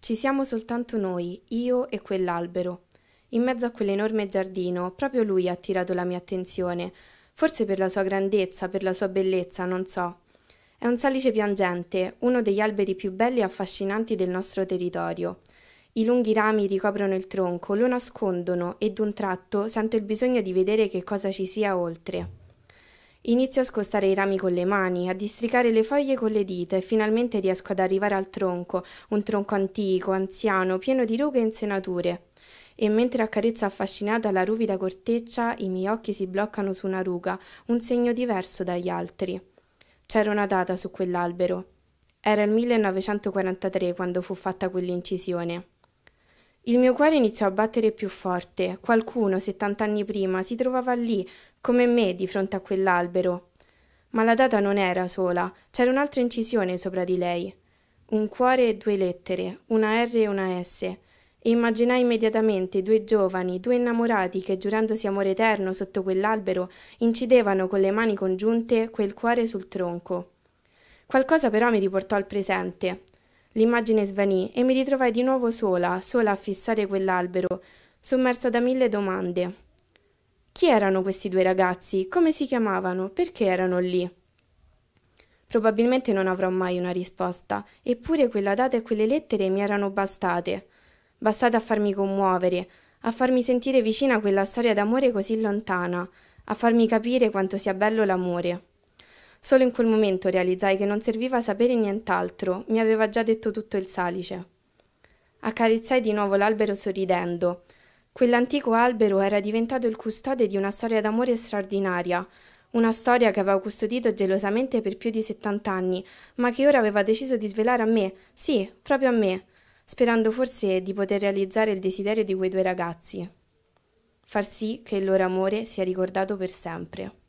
Ci siamo soltanto noi, io e quell'albero. In mezzo a quell'enorme giardino, proprio lui ha attirato la mia attenzione, forse per la sua grandezza, per la sua bellezza, non so. È un salice piangente, uno degli alberi più belli e affascinanti del nostro territorio. I lunghi rami ricoprono il tronco, lo nascondono e d'un tratto sento il bisogno di vedere che cosa ci sia oltre. Inizio a scostare i rami con le mani, a districare le foglie con le dita e finalmente riesco ad arrivare al tronco, un tronco antico, anziano, pieno di rughe e insenature. E mentre accarezzo affascinata la ruvida corteccia, i miei occhi si bloccano su una ruga, un segno diverso dagli altri. C'era una data su quell'albero. Era il 1943 quando fu fatta quell'incisione. Il mio cuore iniziò a battere più forte. Qualcuno, settant'anni prima, si trovava lì, come me, di fronte a quell'albero. Ma la data non era sola, c'era un'altra incisione sopra di lei. Un cuore e due lettere, una R e una S. E immaginai immediatamente due giovani, due innamorati che, giurandosi amore eterno sotto quell'albero, incidevano con le mani congiunte quel cuore sul tronco. Qualcosa però mi riportò al presente. L'immagine svanì e mi ritrovai di nuovo sola, sola a fissare quell'albero, sommersa da mille domande. Chi erano questi due ragazzi? Come si chiamavano? Perché erano lì? Probabilmente non avrò mai una risposta, eppure quella data e quelle lettere mi erano bastate. Bastate a farmi commuovere, a farmi sentire vicina a quella storia d'amore così lontana, a farmi capire quanto sia bello l'amore. Solo in quel momento realizzai che non serviva sapere nient'altro, mi aveva già detto tutto il salice. Accarezzai di nuovo l'albero sorridendo. Quell'antico albero era diventato il custode di una storia d'amore straordinaria, una storia che avevo custodito gelosamente per più di settant'anni, ma che ora aveva deciso di svelare a me, sì, proprio a me, sperando forse di poter realizzare il desiderio di quei due ragazzi. Far sì che il loro amore sia ricordato per sempre.